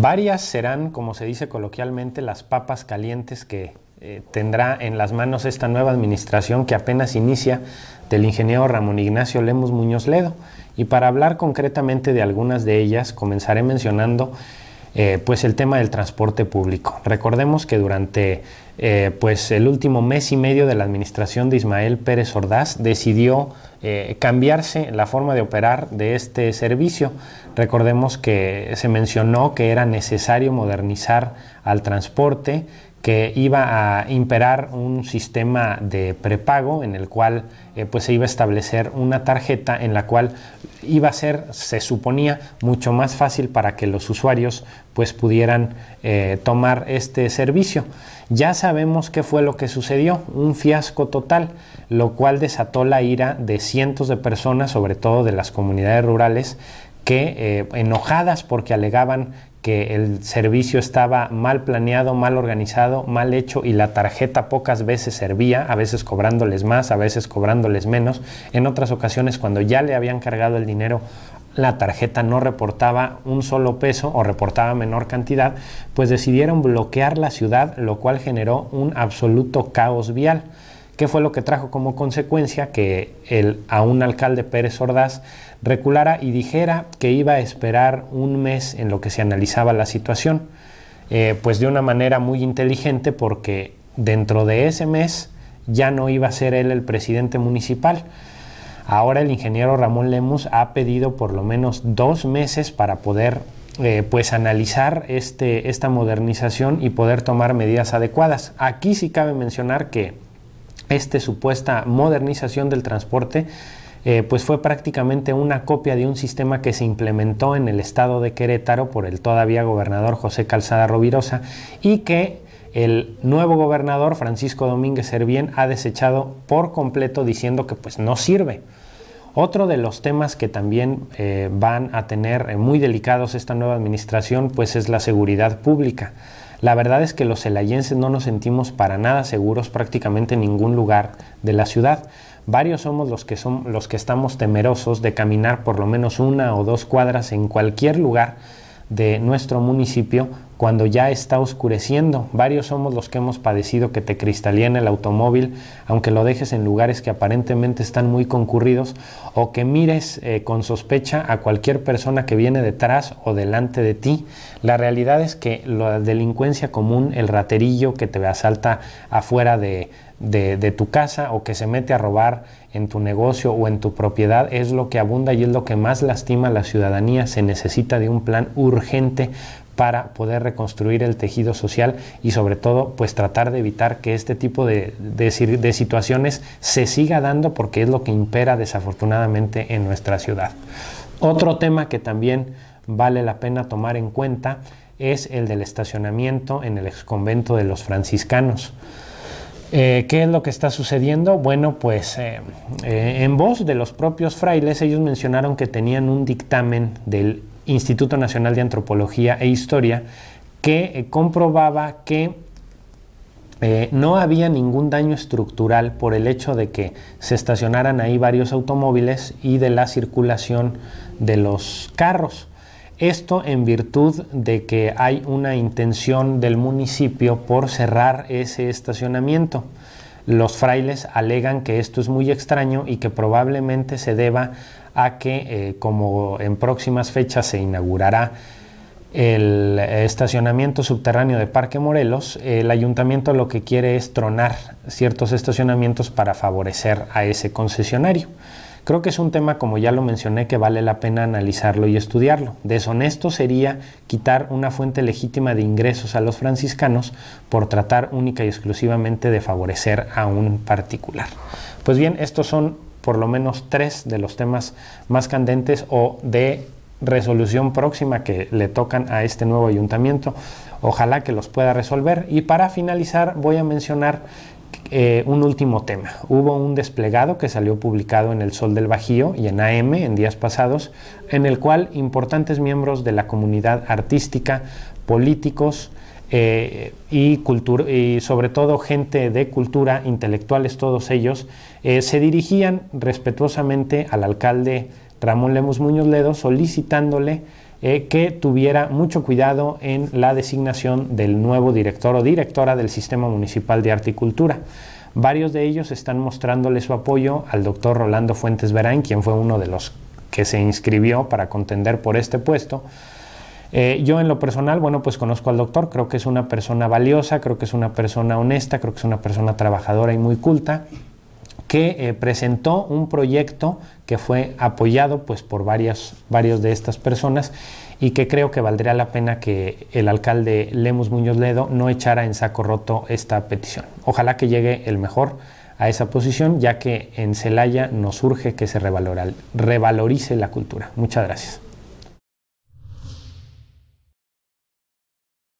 Varias serán, como se dice coloquialmente, las papas calientes que eh, tendrá en las manos esta nueva administración que apenas inicia del ingeniero Ramón Ignacio Lemos Muñoz Ledo. Y para hablar concretamente de algunas de ellas, comenzaré mencionando eh, pues el tema del transporte público. Recordemos que durante eh, pues el último mes y medio de la administración de Ismael Pérez Ordaz decidió eh, cambiarse la forma de operar de este servicio. Recordemos que se mencionó que era necesario modernizar al transporte, que iba a imperar un sistema de prepago en el cual eh, pues se iba a establecer una tarjeta en la cual iba a ser, se suponía, mucho más fácil para que los usuarios pues pudieran eh, tomar este servicio. Ya sabemos qué fue lo que sucedió, un fiasco total, lo cual desató la ira de cientos de personas, sobre todo de las comunidades rurales, que eh, enojadas porque alegaban que el servicio estaba mal planeado, mal organizado, mal hecho y la tarjeta pocas veces servía, a veces cobrándoles más, a veces cobrándoles menos. En otras ocasiones cuando ya le habían cargado el dinero, la tarjeta no reportaba un solo peso o reportaba menor cantidad, pues decidieron bloquear la ciudad, lo cual generó un absoluto caos vial. Qué fue lo que trajo como consecuencia que el un alcalde Pérez Ordaz reculara y dijera que iba a esperar un mes en lo que se analizaba la situación, eh, pues de una manera muy inteligente porque dentro de ese mes ya no iba a ser él el presidente municipal. Ahora el ingeniero Ramón Lemus ha pedido por lo menos dos meses para poder eh, pues analizar este, esta modernización y poder tomar medidas adecuadas. Aquí sí cabe mencionar que esta supuesta modernización del transporte, eh, pues fue prácticamente una copia de un sistema que se implementó en el estado de Querétaro por el todavía gobernador José Calzada Rovirosa y que el nuevo gobernador Francisco Domínguez Servién ha desechado por completo diciendo que pues no sirve. Otro de los temas que también eh, van a tener eh, muy delicados esta nueva administración pues es la seguridad pública. La verdad es que los celayenses no nos sentimos para nada seguros prácticamente en ningún lugar de la ciudad. Varios somos los que, son, los que estamos temerosos de caminar por lo menos una o dos cuadras en cualquier lugar de nuestro municipio cuando ya está oscureciendo. Varios somos los que hemos padecido que te cristalina el automóvil, aunque lo dejes en lugares que aparentemente están muy concurridos, o que mires eh, con sospecha a cualquier persona que viene detrás o delante de ti. La realidad es que la delincuencia común, el raterillo que te asalta afuera de, de, tu casa o que se mete a robar en tu negocio o en tu propiedad es lo que abunda y es lo que más lastima a la ciudadanía. Se necesita de un plan urgente para poder reconstruir el tejido social y sobre todo pues tratar de evitar que este tipo de, situaciones se siga dando porque es lo que impera desafortunadamente en nuestra ciudad. Otro tema que también vale la pena tomar en cuenta es el del estacionamiento en el exconvento de los franciscanos. Eh, ¿Qué es lo que está sucediendo? Bueno, pues eh, eh, en voz de los propios frailes, ellos mencionaron que tenían un dictamen del Instituto Nacional de Antropología e Historia, que eh, comprobaba que eh, no había ningún daño estructural por el hecho de que se estacionaran ahí varios automóviles y de la circulación de los carros. Esto en virtud de que hay una intención del municipio por cerrar ese estacionamiento. Los frailes alegan que esto es muy extraño y que probablemente se deba a que, eh, como en próximas fechas se inaugurará el estacionamiento subterráneo de Parque Morelos, el ayuntamiento lo que quiere es tronar ciertos estacionamientos para favorecer a ese concesionario. Creo que es un tema, como ya lo mencioné, que vale la pena analizarlo y estudiarlo. Deshonesto sería quitar una fuente legítima de ingresos a los franciscanos por tratar única y exclusivamente de favorecer a un particular. Pues bien, estos son por lo menos tres de los temas más candentes o de resolución próxima que le tocan a este nuevo ayuntamiento. Ojalá que los pueda resolver. Y para finalizar voy a mencionar eh, un último tema. Hubo un desplegado que salió publicado en El Sol del Bajío y en AM en días pasados, en el cual importantes miembros de la comunidad artística, políticos, eh, y, y, sobre todo gente de cultura, intelectuales todos ellos, eh, se dirigían respetuosamente al alcalde Ramón Lemus Muñoz Ledo solicitándole eh, que tuviera mucho cuidado en la designación del nuevo director o directora del Sistema Municipal de Arte y Cultura. Varios de ellos están mostrándole su apoyo al doctor Rolando Fuentes Verán, quien fue uno de los que se inscribió para contender por este puesto. Eh, yo en lo personal, bueno, pues conozco al doctor, creo que es una persona valiosa, creo que es una persona honesta, creo que es una persona trabajadora y muy culta, que eh, presentó un proyecto que fue apoyado pues por varias, varios de estas personas y que creo que valdría la pena que el alcalde Lemos Muñoz Ledo no echara en saco roto esta petición. Ojalá que llegue el mejor a esa posición, ya que en Celaya nos urge que se revalorice la cultura. Muchas gracias.